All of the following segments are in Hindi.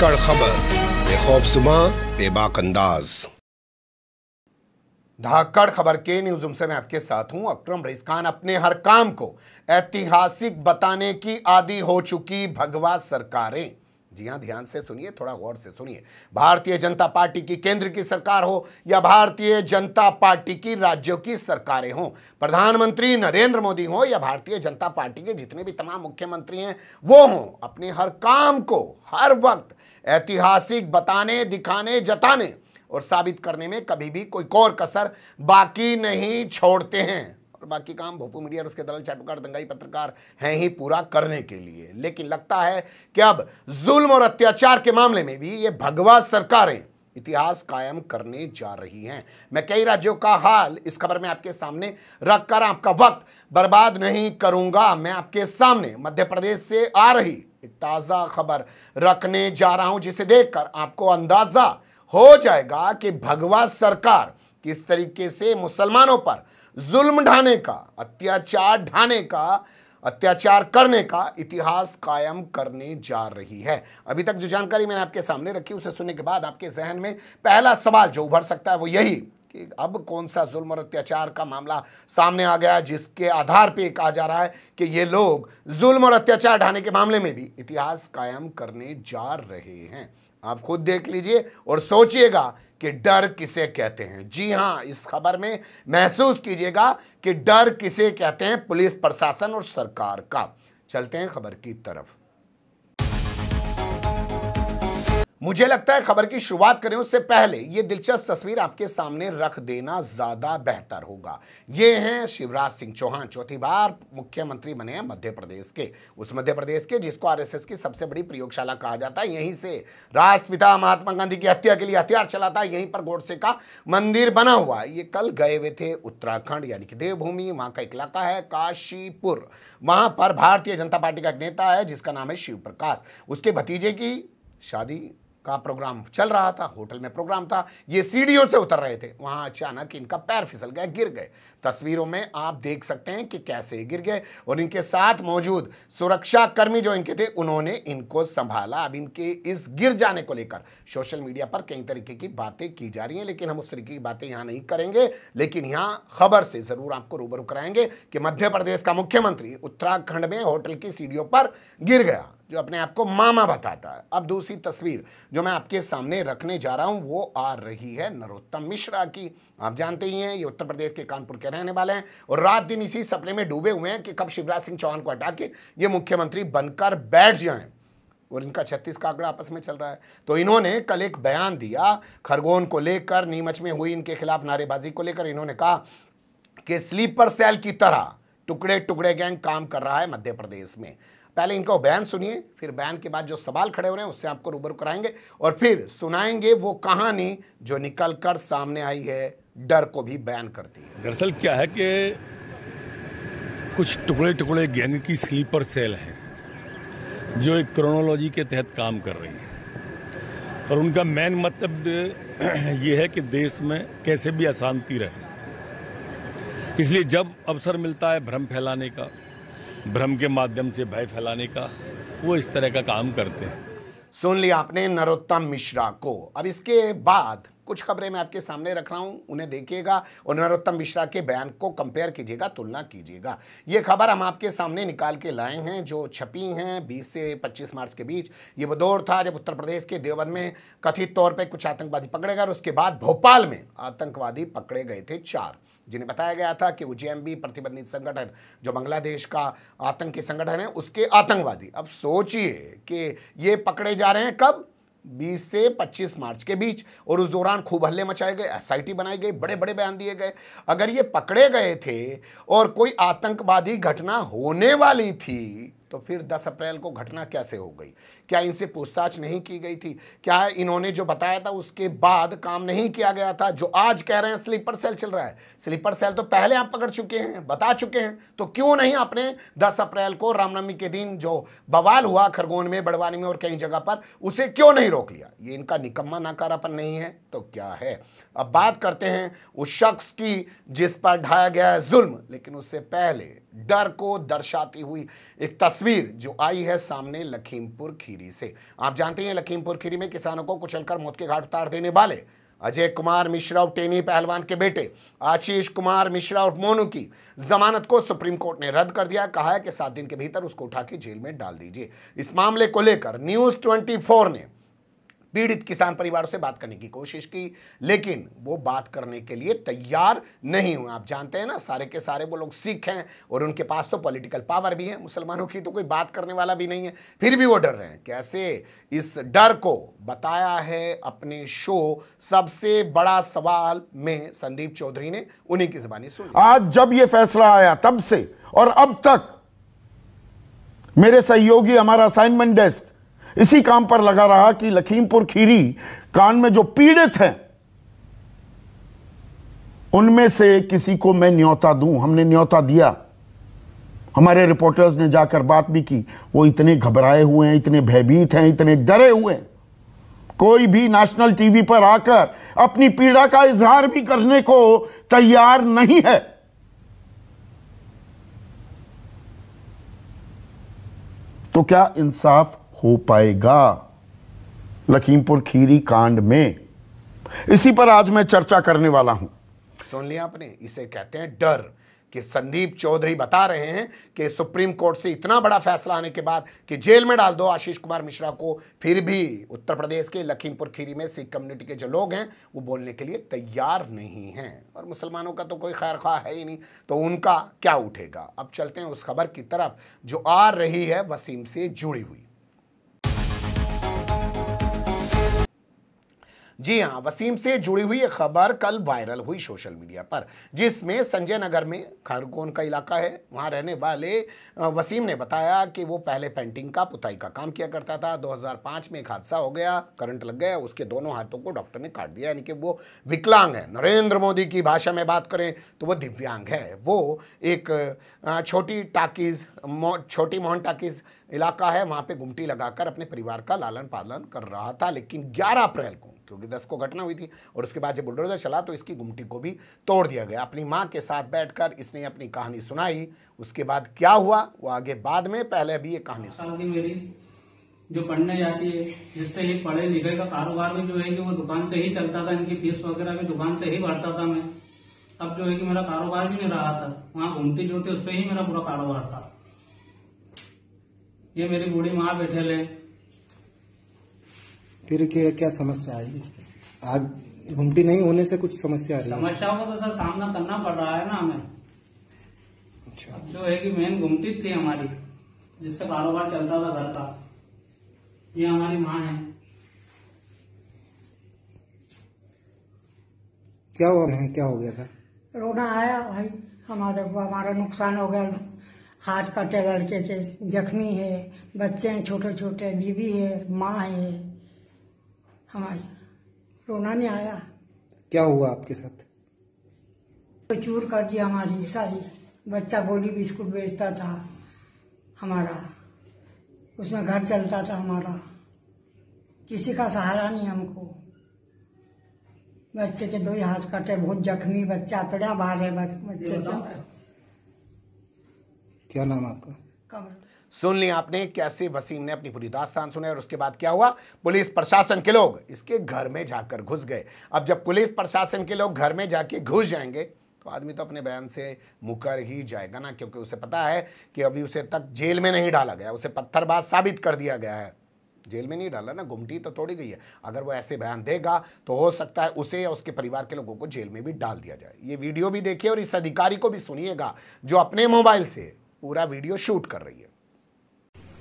पक्कड़ खबर बेखौबसुमा बेबाक अंदाज धाकड़ खबर के न्यूज रूम से मैं आपके साथ हूं अक्रम रईस खान अपने हर काम को ऐतिहासिक बताने की आदि हो चुकी भगवा सरकारें जी हाँ ध्यान से सुनिए थोड़ा गौर से सुनिए भारतीय जनता पार्टी की केंद्र की सरकार हो या भारतीय जनता पार्टी की राज्यों की सरकारें हों प्रधानमंत्री नरेंद्र मोदी हो या भारतीय जनता पार्टी के जितने भी तमाम मुख्यमंत्री हैं वो हों अपने हर काम को हर वक्त ऐतिहासिक बताने दिखाने जताने और साबित करने में कभी भी कोई कोर कसर बाकी नहीं छोड़ते हैं बाकी काम भोपू मीडिया और उसके दलाल चाटुकार दंगाई पत्रकार हैं ही पूरा करने के लिए लेकिन लगता है कि अब जुल्म और अत्याचार के मामले में भी ये भगवा सरकारें इतिहास कायम करने जा रही हैं मैं कई राज्यों का हाल इस खबर में आपके सामने रखकर आपका वक्त बर्बाद नहीं करूंगा मैं आपके सामने मध्य प्रदेश से आ रही एक ताज़ा खबर रखने जा रहा हूं जिसे देखकर आपको अंदाज़ा हो जाएगा कि भगवा सरकार किस तरीके से मुसलमानों पर जुल्म ढाने का अत्याचार ढाने का अत्याचार करने का इतिहास कायम करने जा रही है अभी तक जो जानकारी मैंने आपके सामने रखी उसे सुनने के बाद आपके जहन में पहला सवाल जो उभर सकता है वो यही कि अब कौन सा जुल्म और अत्याचार का मामला सामने आ गया जिसके आधार पे कहा जा रहा है कि ये लोग जुल्म और अत्याचार ढाने के मामले में भी इतिहास कायम करने जा रहे हैं आप खुद देख लीजिए और सोचिएगा कि डर किसे कहते हैं जी हां इस खबर में महसूस कीजिएगा कि डर किसे कहते हैं पुलिस प्रशासन और सरकार का चलते हैं खबर की तरफ मुझे लगता है खबर की शुरुआत करें उससे पहले ये दिलचस्प तस्वीर आपके सामने रख देना ज्यादा बेहतर होगा ये हैं शिवराज सिंह चौहान चौथी बार मुख्यमंत्री बने हैं मध्य प्रदेश के उस मध्य प्रदेश के जिसको आरएसएस की सबसे बड़ी प्रयोगशाला कहा जाता है यहीं से राष्ट्रपिता महात्मा गांधी की हत्या के लिए हथियार चलाता है यहीं पर गोडसे का मंदिर बना हुआ ये कल गए हुए थे उत्तराखंड यानी कि देवभूमि वहां का एक इलाका है काशीपुर वहां पर भारतीय जनता पार्टी का एक नेता है जिसका नाम है शिव प्रकाश उसके भतीजे की शादी का प्रोग्राम चल रहा था होटल में प्रोग्राम था ये सीढ़ियों से उतर रहे थे वहां अचानक इनका पैर फिसल गया गिर गए तस्वीरों में आप देख सकते हैं कि कैसे गिर गए और इनके साथ मौजूद सुरक्षाकर्मी जो इनके थे उन्होंने इनको संभाला अब इनके इस गिर जाने को लेकर सोशल मीडिया पर कई तरीके की बातें की जा रही हैं लेकिन हम उस तरीके की बातें यहाँ नहीं करेंगे लेकिन यहाँ खबर से ज़रूर आपको रूबरू कराएंगे कि मध्य प्रदेश का मुख्यमंत्री उत्तराखंड में होटल की सीढ़ियों पर गिर गया जो अपने आप को मामा बताता है अब दूसरी तस्वीर जो मैं आपके सामने रखने जा रहा हूं वो आ रही है नरोत्तम मिश्रा की आप जानते ही हैं ये उत्तर प्रदेश के कानपुर के रहने वाले हैं और रात दिन इसी सपने में डूबे हुए हैं कि कब शिवराज सिंह चौहान को हटा के ये मुख्यमंत्री बनकर बैठ जाए और इनका छत्तीस का आंकड़ा आपस में चल रहा है तो इन्होंने कल एक बयान दिया खरगोन को लेकर नीमच में हुई इनके खिलाफ नारेबाजी को लेकर इन्होंने कहा कि स्लीपर सेल की तरह टुकड़े टुकड़े गैंग काम कर रहा है मध्य प्रदेश में पहले इनका बयान सुनिए फिर बयान के बाद जो सवाल खड़े हो रहे हैं उससे आपको रूबरू कराएंगे और फिर सुनाएंगे वो कहानी जो निकल कर सामने आई है डर को भी बयान करती है दरअसल क्या है कि कुछ टुकड़े टुकड़े गैंग की स्लीपर सेल हैं जो एक क्रोनोलॉजी के तहत काम कर रही है और उनका मेन मतलब ये है कि देश में कैसे भी अशांति रहे इसलिए जब अवसर मिलता है भ्रम फैलाने का भ्रम के माध्यम से भय फैलाने का वो इस तरह का काम करते हैं सुन लिया आपने नरोत्तम मिश्रा को अब इसके बाद कुछ खबरें मैं आपके सामने रख रहा हूं उन्हें देखिएगा और नरोत्तम मिश्रा के बयान को कंपेयर कीजिएगा तुलना कीजिएगा ये खबर हम आपके सामने निकाल के लाए हैं जो छपी हैं 20 से 25 मार्च के बीच ये वो दौर था जब उत्तर प्रदेश के देवबंद में कथित तौर पर कुछ आतंकवादी पकड़े गए और उसके बाद भोपाल में आतंकवादी पकड़े गए थे चार जिन्हें बताया गया था कि वो जे प्रतिबंधित संगठन जो बांग्लादेश का आतंकी संगठन है उसके आतंकवादी अब सोचिए कि ये पकड़े जा रहे हैं कब 20 से 25 मार्च के बीच और उस दौरान खूब हल्ले मचाए गए एसआईटी बनाई गई बड़े बड़े बयान दिए गए अगर ये पकड़े गए थे और कोई आतंकवादी घटना होने वाली थी तो फिर 10 अप्रैल को घटना कैसे हो गई क्या इनसे पूछताछ नहीं की गई थी क्या इन्होंने जो बताया था उसके बाद काम नहीं किया गया था जो आज कह रहे हैं स्लीपर सेल चल रहा है स्लीपर सेल तो पहले आप पकड़ चुके हैं बता चुके हैं तो क्यों नहीं आपने 10 अप्रैल को रामनवमी के दिन जो बवाल हुआ खरगोन में बड़वानी में और कई जगह पर उसे क्यों नहीं रोक लिया ये इनका निकम्मा नाकारापन नहीं है तो क्या है अब बात करते हैं उस शख्स की जिस पर ढाया गया है जुल्म लेकिन उससे पहले डर को दर्शाती हुई एक तस्वीर तस्वीर जो आई है सामने लखीमपुर खीरी से आप जानते हैं लखीमपुर खीरी में किसानों को कुचलकर मौत के घाट उतार देने वाले अजय कुमार मिश्रा और टेनी पहलवान के बेटे आशीष कुमार मिश्रा और मोनू की जमानत को सुप्रीम कोर्ट ने रद्द कर दिया कहा है कि सात दिन के भीतर उसको उठा के जेल में डाल दीजिए इस मामले को लेकर न्यूज ट्वेंटी ने पीड़ित किसान परिवार से बात करने की कोशिश की लेकिन वो बात करने के लिए तैयार नहीं हुए आप जानते हैं ना सारे के सारे वो लोग सिख हैं और उनके पास तो पॉलिटिकल पावर भी है मुसलमानों की तो कोई बात करने वाला भी नहीं है फिर भी वो डर रहे हैं कैसे इस डर को बताया है अपने शो सबसे बड़ा सवाल में संदीप चौधरी ने उन्हीं की जबानी सुनी आज जब ये फैसला आया तब से और अब तक मेरे सहयोगी हमारा असाइनमेंट डेस्क इसी काम पर लगा रहा कि लखीमपुर खीरी कांड में जो पीड़ित हैं उनमें से किसी को मैं न्योता दूं हमने न्योता दिया हमारे रिपोर्टर्स ने जाकर बात भी की वो इतने घबराए हुए हैं इतने भयभीत हैं इतने डरे हुए हैं कोई भी नेशनल टीवी पर आकर अपनी पीड़ा का इजहार भी करने को तैयार नहीं है तो क्या इंसाफ हो पाएगा लखीमपुर खीरी कांड में इसी पर आज मैं चर्चा करने वाला हूं सुन लिया आपने इसे कहते हैं डर कि संदीप चौधरी बता रहे हैं कि सुप्रीम कोर्ट से इतना बड़ा फैसला आने के बाद कि जेल में डाल दो आशीष कुमार मिश्रा को फिर भी उत्तर प्रदेश के लखीमपुर खीरी में सिख कम्युनिटी के जो लोग हैं वो बोलने के लिए तैयार नहीं हैं और मुसलमानों का तो कोई खैर खा है ही नहीं तो उनका क्या उठेगा अब चलते हैं उस खबर की तरफ जो आ रही है वसीम से जुड़ी हुई जी हाँ वसीम से जुड़ी हुई एक खबर कल वायरल हुई सोशल मीडिया पर जिसमें संजय नगर में खरगोन का इलाका है वहाँ रहने वाले वसीम ने बताया कि वो पहले पेंटिंग का पुताई का काम किया करता था 2005 में एक हादसा हो गया करंट लग गया उसके दोनों हाथों को डॉक्टर ने काट दिया यानी कि वो विकलांग है नरेंद्र मोदी की भाषा में बात करें तो वो दिव्यांग है वो एक छोटी टाकिज छोटी मोहन टाकिज इलाका है वहाँ पे गुमटी लगाकर अपने परिवार का लालन पालन कर रहा था लेकिन 11 अप्रैल को क्योंकि दस को घटना हुई थी और उसके बाद जब बुलडोजर चला तो इसकी गुमटी को भी तोड़ दिया गया अपनी माँ के साथ बैठ इसने अपनी कहानी सुनाई उसके बाद क्या हुआ वो आगे बाद में पहले अभी ये कहानी सुनी जो पढ़ने जाती है जिससे ये पढ़े लिखे का कारोबार भी जो है कि वो दुकान से ही चलता था इनकी फीस वगैरह भी दुकान से ही भरता था मैं अब जो है कि मेरा कारोबार भी नहीं रहा था वहाँ घूमती जुलती उस पर ही मेरा पूरा कारोबार था ये मेरी बूढ़ी माँ बैठे ले फिर क्या क्या समस्या आएगी आग घुमटी नहीं होने से कुछ समस्या आ रही है समस्याओं का तो सर सामना करना पड़ रहा है ना हमें अच्छा जो है कि मेन घुमटी थी हमारी जिससे कारोबार चलता था घर का ये हमारी माँ है क्या हुआ है क्या हो गया था रोना आया भाई हमारे हमारा नुकसान हो गया हाथ कटे लड़के के जख्मी है बच्चे हैं छोटे छोटे बीवी है माँ है हमारे रोना नहीं आया क्या हुआ आपके साथ तो चूर कर दी हमारी सारी बच्चा गोली बिस्कुट बेचता था हमारा उसमें घर चलता था हमारा किसी का सहारा नहीं हमको बच्चे के दो ही हाथ कटे बहुत जख्मी बच्चा तोड़ा बाहर है बच्चे का क्या नाम आपका कमल सुन लिया आपने कैसे वसीम ने अपनी पूरी दास्तान सुनाई और उसके बाद क्या हुआ पुलिस प्रशासन के लोग इसके घर में जाकर घुस गए अब जब पुलिस प्रशासन के लोग घर में जाके घुस जाएंगे तो आदमी तो अपने बयान से मुकर ही जाएगा ना क्योंकि उसे पता है कि अभी उसे तक जेल में नहीं डाला गया उसे पत्थरबाज साबित कर दिया गया है जेल में नहीं डाला ना गुमटी तो तोड़ी गई है अगर वो ऐसे बयान देगा तो हो सकता है उसे या उसके परिवार के लोगों को जेल में भी डाल दिया जाए ये वीडियो भी देखिए और इस अधिकारी को भी सुनिएगा जो अपने मोबाइल से पूरा वीडियो शूट कर रही है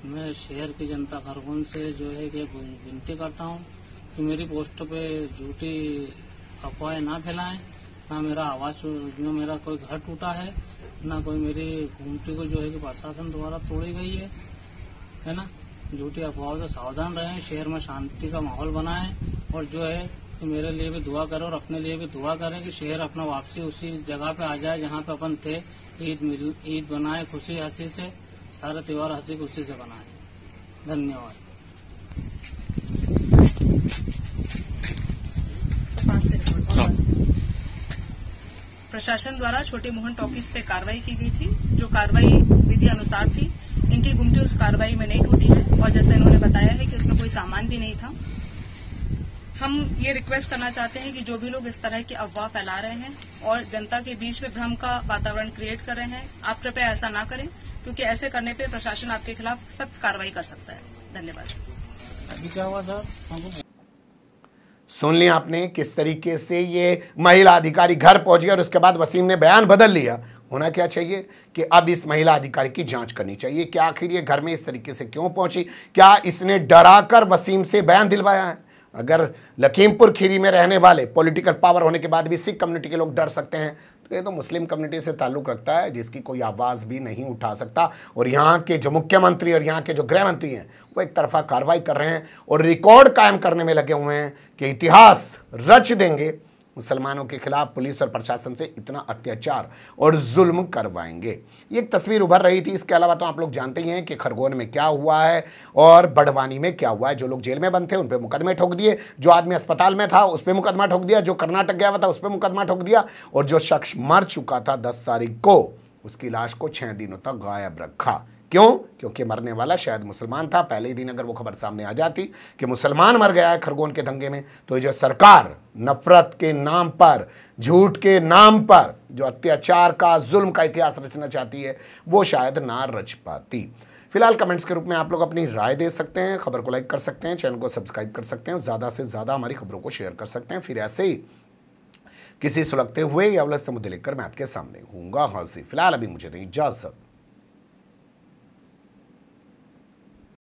मैं शहर की जनता खरगोन से जो है कि विनती करता हूँ कि मेरी पोस्ट पे झूठी अफवाहें ना फैलाएं ना मेरा आवाज न मेरा कोई घर टूटा है ना कोई मेरी घूमती को जो है कि प्रशासन द्वारा तोड़ी गई है है ना झूठी अफवाहों से सावधान रहें शहर में शांति का माहौल बनाएं और जो है कि मेरे लिए भी दुआ करें और अपने लिए भी दुआ करें कि शहर अपना वापसी उसी जगह पे आ जाए जहाँ पे अपन थे ईद ईद बनाए खुशी हंसी से सारा त्यौहार हंसी खुशी से बना है धन्यवाद प्रशासन द्वारा छोटे मोहन टॉकीज पे कार्रवाई की गई थी जो कार्रवाई विधि अनुसार थी इनकी गुमटी उस कार्रवाई में नहीं टूटी है और जैसे इन्होंने बताया है कि उसमें कोई सामान भी नहीं था हम ये रिक्वेस्ट करना चाहते हैं कि जो भी लोग इस तरह की अफवाह फैला रहे हैं और जनता के बीच में भ्रम का वातावरण क्रिएट कर रहे हैं आप कृपया ऐसा ना करें क्योंकि ऐसे करने पे प्रशासन आपके खिलाफ सख्त कार्रवाई कर सकता है धन्यवाद सुन लिया आपने किस तरीके से ये महिला अधिकारी घर पहुंची और उसके बाद वसीम ने बयान बदल लिया होना क्या चाहिए कि अब इस महिला अधिकारी की जांच करनी चाहिए क्या आखिर ये घर में इस तरीके से क्यों पहुंची क्या इसने डराकर वसीम से बयान दिलवाया है अगर लखीमपुर खीरी में रहने वाले पॉलिटिकल पावर होने के बाद भी सिख कम्युनिटी के लोग डर सकते हैं तो ये तो मुस्लिम कम्युनिटी से ताल्लुक़ रखता है जिसकी कोई आवाज़ भी नहीं उठा सकता और यहाँ के जो मुख्यमंत्री और यहाँ के जो गृह मंत्री हैं वो एक तरफा कार्रवाई कर रहे हैं और रिकॉर्ड कायम करने में लगे हुए हैं कि इतिहास रच देंगे मुसलमानों के खिलाफ पुलिस और प्रशासन से इतना अत्याचार और जुल्म करवाएंगे ये एक तस्वीर उभर रही थी इसके अलावा तो आप लोग जानते ही हैं कि खरगोन में क्या हुआ है और बड़वानी में क्या हुआ है जो लोग जेल में बंद थे उन पर मुकदमे ठोक दिए जो आदमी अस्पताल में था उस पर मुकदमा ठोक दिया जो कर्नाटक गया हुआ था उस पर मुकदमा ठोक दिया और जो शख्स मर चुका था दस तारीख को उसकी लाश को छः दिनों तक गायब रखा क्यों क्योंकि मरने वाला शायद मुसलमान था पहले ही दिन अगर वो खबर सामने आ जाती कि मुसलमान मर गया है खरगोन के दंगे में तो जो सरकार नफरत के नाम पर झूठ के नाम पर जो अत्याचार का जुल्म का इतिहास रचना चाहती है वो शायद ना रच पाती फिलहाल कमेंट्स के रूप में आप लोग अपनी राय दे सकते हैं खबर को लाइक कर सकते हैं चैनल को सब्सक्राइब कर सकते हैं ज़्यादा से ज़्यादा हमारी खबरों को शेयर कर सकते हैं फिर ऐसे ही किसी सुलगते हुए या उलझते मुद्दे लेकर मैं आपके सामने हूँगा जी फिलहाल अभी मुझे नहीं इजाज़त